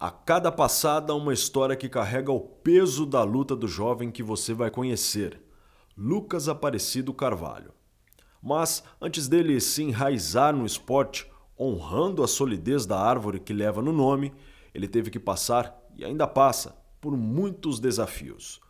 A cada passada, uma história que carrega o peso da luta do jovem que você vai conhecer, Lucas Aparecido Carvalho. Mas, antes dele se enraizar no esporte, honrando a solidez da árvore que leva no nome, ele teve que passar, e ainda passa, por muitos desafios.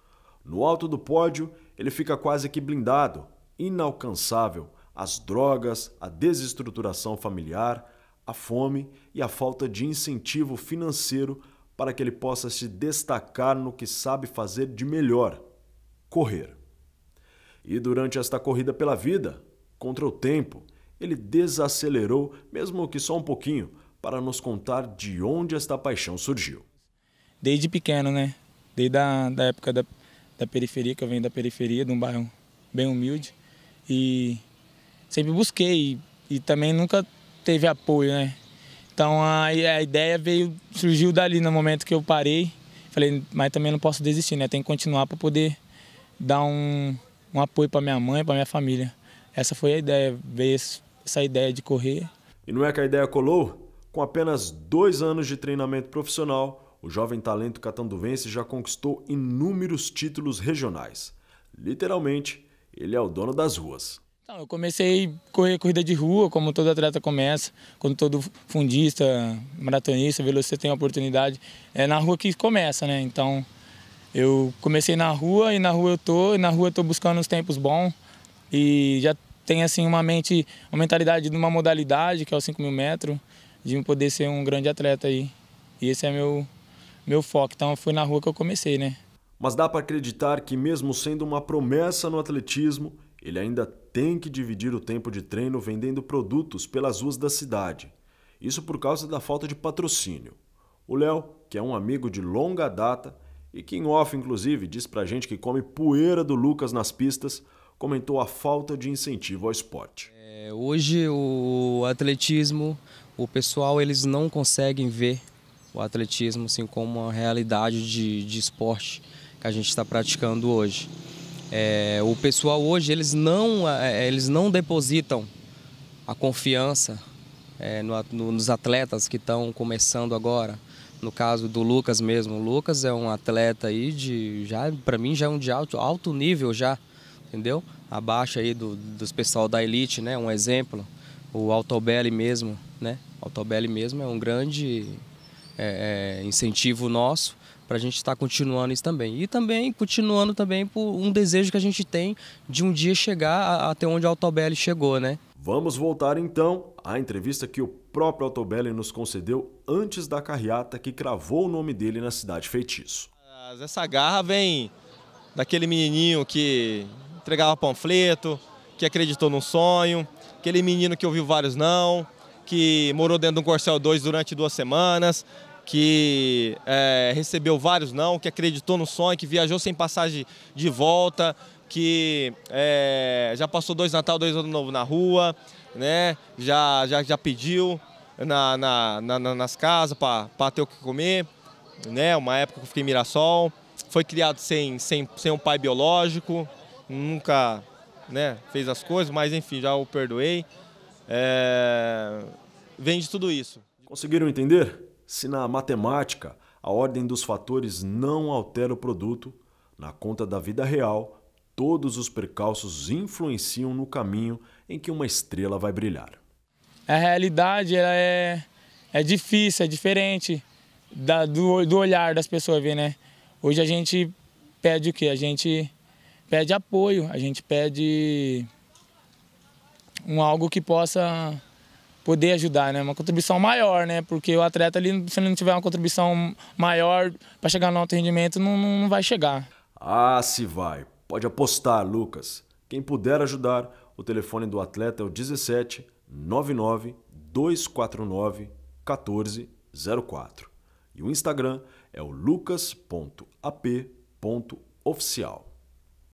No alto do pódio, ele fica quase que blindado, inalcançável às drogas, à desestruturação familiar, a fome e a falta de incentivo financeiro para que ele possa se destacar no que sabe fazer de melhor: correr. E durante esta corrida pela vida, contra o tempo, ele desacelerou, mesmo que só um pouquinho, para nos contar de onde esta paixão surgiu. Desde pequeno, né? Desde a da época da, da periferia, que eu venho da periferia, de um bairro bem humilde. E sempre busquei. E também nunca teve apoio, né? Então a, a ideia veio, surgiu dali no momento que eu parei. Falei, mas também não posso desistir, né? Tem que continuar para poder dar um, um apoio para minha mãe, para minha família. Essa foi a ideia, veio essa ideia de correr. E não é que a ideia colou? Com apenas dois anos de treinamento profissional, o jovem talento catanduvense já conquistou inúmeros títulos regionais. Literalmente, ele é o dono das ruas. Então, eu comecei a correr corrida de rua, como todo atleta começa, quando todo fundista, maratonista, velocista tem a oportunidade. É na rua que começa, né? Então, eu comecei na rua e na rua eu tô, e na rua eu tô buscando os tempos bons. E já tenho, assim, uma mente, uma mentalidade de uma modalidade, que é o 5 mil metros, de poder ser um grande atleta aí. E esse é meu, meu foco. Então, foi na rua que eu comecei, né? Mas dá para acreditar que, mesmo sendo uma promessa no atletismo, ele ainda tem que dividir o tempo de treino vendendo produtos pelas ruas da cidade. Isso por causa da falta de patrocínio. O Léo, que é um amigo de longa data e que em off inclusive diz pra gente que come poeira do Lucas nas pistas, comentou a falta de incentivo ao esporte. É, hoje o atletismo, o pessoal eles não conseguem ver o atletismo assim como uma realidade de, de esporte que a gente está praticando hoje. É, o pessoal hoje eles não, é, é, eles não depositam a confiança é, no, no, nos atletas que estão começando agora. No caso do Lucas mesmo, o Lucas é um atleta aí de já para mim já é um de alto, alto nível já, entendeu? Abaixo aí do, dos pessoal da elite, né? Um exemplo, o Altobelli mesmo, né? Altobelli mesmo é um grande é, é incentivo nosso para a gente estar tá continuando isso também. E também continuando também por um desejo que a gente tem de um dia chegar até onde o Altobelli chegou, né? Vamos voltar então à entrevista que o próprio Altobelli nos concedeu antes da carreata que cravou o nome dele na cidade feitiço. Essa ah, garra vem daquele menininho que entregava panfleto, que acreditou num sonho, aquele menino que ouviu vários não, que morou dentro de um Corcel 2 durante duas semanas, que é, recebeu vários não, que acreditou no sonho, que viajou sem passagem de volta, que é, já passou dois Natal, dois Ano Novo na rua, né? já, já, já pediu na, na, na, nas casas para ter o que comer. Né? Uma época que eu fiquei em Mirassol, foi criado sem, sem, sem um pai biológico, nunca né, fez as coisas, mas enfim, já o perdoei. É, vem de tudo isso. Conseguiram entender? Se na matemática a ordem dos fatores não altera o produto, na conta da vida real, todos os percalços influenciam no caminho em que uma estrela vai brilhar. A realidade ela é, é difícil, é diferente da, do, do olhar das pessoas, ver, né? Hoje a gente pede o quê? A gente pede apoio, a gente pede um algo que possa poder ajudar, né? Uma contribuição maior, né? Porque o atleta ali, se não tiver uma contribuição maior para chegar no alto rendimento, não, não vai chegar. Ah, se vai. Pode apostar, Lucas. Quem puder ajudar, o telefone do atleta é o 17 99 249 1404. E o Instagram é o lucas.ap.oficial.